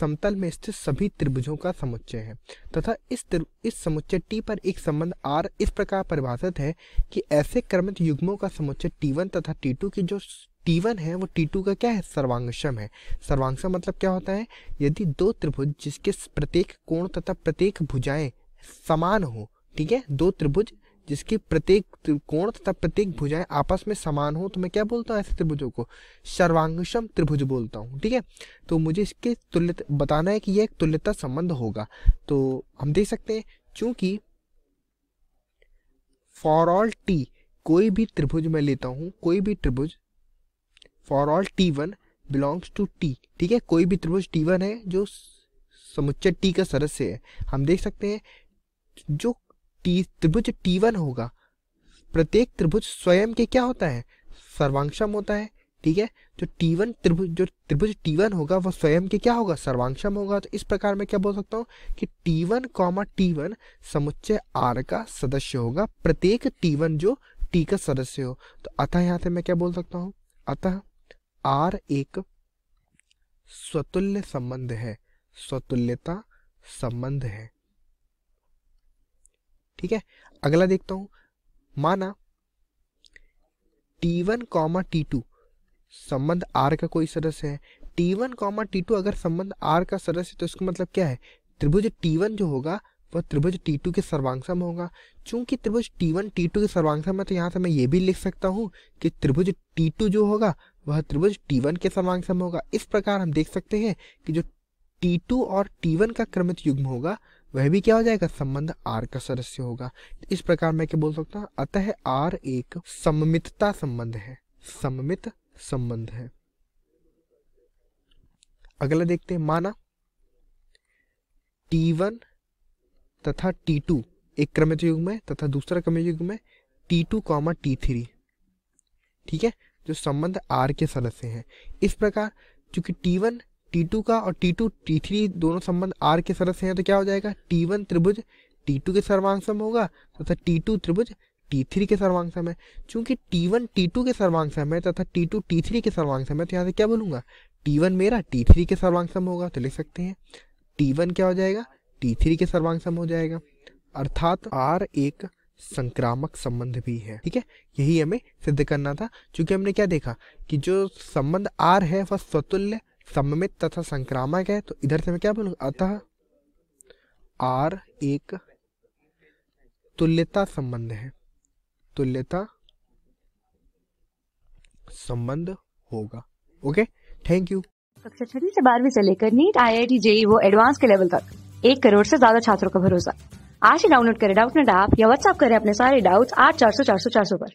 समतल में स्थित सभी त्रिभुजों का समुच्चय है तथा इस इस समुच्चय टी पर एक संबंध आर इस प्रकार परिभाषित है कि ऐसे क्रमित युग्मों का समुच्चय टी1 तथा टी2 की जो टी1 है वो टी2 का क्या है सर्वांगसम है सर्वांगसम मतलब क्या होता है यदि दो त्रिभुज जिसके प्रत्येक कोण तथा प्रत्येक भुजाएं समान हो ठीक है दो त्रिभुज जिसके प्रत्येक त्रिकोण तथा प्रत्येक भुजाएं आपस में समान हो तो मैं क्या बोलता हूँ ऐसे त्रिभुजों को सर्वांगसम त्रिभुज बोलता हूँ ठीक है तो मुझे इसके तुल्य बताना है कि यह एक तुल्यता संबंध होगा तो हम देख सकते हैं चूंकि फॉर ऑल टी कोई भी त्रिभुज मैं लेता हूँ कोई भी त्रिभुज for all T one belongs to T ठीक है कोई भी त्रिभुज टी वन है जो समुच्चय टी का सदस्य है हम देख सकते हैं जो टी त्रिभुज टी वन होगा प्रत्येक त्रिभुज स्वयं के क्या होता है सर्वांशम होता है ठीक है जो टी वन त्रिभुज जो त्रिभुज टी वन होगा वह स्वयं के क्या होगा सर्वांशम होगा तो इस प्रकार मैं क्या बोल सकता हूँ कि T one comma T one समुच्चय आर का सदस्य होगा प्रत्येक टी वन जो टी का सदस्य हो तो अतः यहाँ से मैं क्या बोल सकता हूँ अतः आर एक स्वतुल्य संबंध है स्वतुल्यता संबंध है ठीक है अगला देखता हूं माना T one comma T two संबंध आर का कोई सदस्य है T one comma T two अगर संबंध आर का सदस्य तो इसका मतलब क्या है त्रिभुज टी वन जो होगा वह त्रिभुज टी टू के सर्वांगसम होगा चूंकि त्रिभुज टी वन टी टू के सर्वांगसम है तो यहां से मैं ये भी लिख सकता हूं कि त्रिभुज टी टू जो होगा वह त्रिभुज टी वन के सर्वांगसम होगा इस प्रकार हम देख सकते हैं कि जो टी टू और टी वन का क्रमित युग्म होगा वह भी क्या हो जाएगा संबंध आर का सदस्य होगा इस प्रकार मैं क्या बोल सकता हूँ अतः आर एक सममितता संबंध है सममित संबंध है अगला देखते हैं माना टी वन तथा टी टू एक क्रमित युग में तथा दूसरा क्रमित युग में टू कॉमा थ्री ठीक है जो संबंध आर के सदस्य हैं इस प्रकार चूंकि वन टी टू का और टी टू टी थ्री दोनों संबंध आर के सदस्य हैं तो क्या हो जाएगा टी वन त्रिभुज टी टू के सर्वांगसम होगा तथा टी टू त्रिभुज टी थ्री के सर्वांगसम है चूंकि टी वन टी टू के सर्वांगसम है तथा टी टू टी थ्री के सर्वांगसम है तो यहाँ से क्या बोलूंगा टी वन मेरा टी थ्री के सर्वांगसम होगा तो लिख सकते हैं टी वन क्या हो जाएगा टी थ्री के सर्वांगसम हो जाएगा अर्थात आर एक संक्रामक संबंध भी है ठीक है यही हमें सिद्ध करना था क्योंकि हमने क्या देखा कि जो संबंध आर है वह स्वतुल्य सममित तथा संक्रामक है तो इधर से मैं क्या बोलूंगा अतः आर एक तुल्यता संबंध है तुल्यता संबंध होगा ओके थैंक यू कक्षा छठी से बारहवीं से लेकर NEET I I T JEE वो एडवांस के लेवल तक एक करोड़ से ज्यादा छात्रों का भरोसा आज ही डाउनलोड करें डाउट नेट ऐप या व्हाट्सएप करें अपने सारे डाउट्स आठ चार सौ चार सौ चार सौ पर